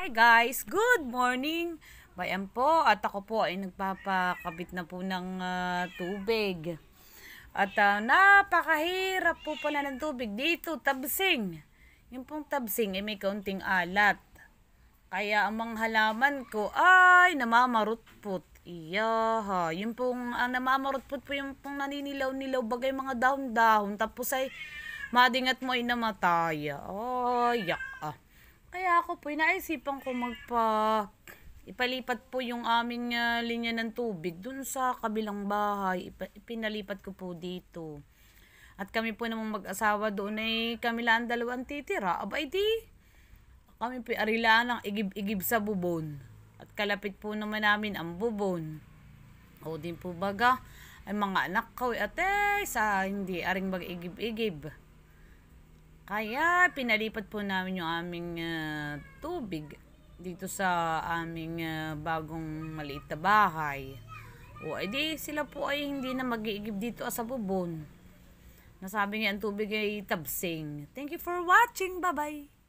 Hi guys! Good morning! Bayan po at ako po ay nagpapakabit na po ng uh, tubig. At uh, napakahirap po pala ng tubig dito, tabsing. Yung pong tabsing ay may kaunting alat. Kaya ang mga halaman ko ay namamarutput. Iya ha. Yung pong ang ah, namamarutput po yung pong naninilaw-nilaw bagay mga dahon-dahon. Tapos ay madingat mo ay namatay. Oh, yak ah. Kaya ako po, inaisipan ko magpa ipalipat po yung aming uh, linya ng tubig dun sa kabilang bahay. Ipa, pinalipat ko po dito. At kami po namang mag-asawa doon ay kami lang dalawang titira. Aba, edi, kami po arila ng igib-igib sa bubon. At kalapit po naman namin ang bubon. O din po baga, ay mga anak ko, eh, ate, sa hindi aring mag-igib-igib. igib kaya pinalipat po namin yung aming uh, tubig dito sa aming uh, bagong maliit na bahay. O edi eh, sila po ay hindi na mag-iigib dito ah, sa bubon. Nasabi niya ang tubig ay tabsing. Thank you for watching. Bye-bye.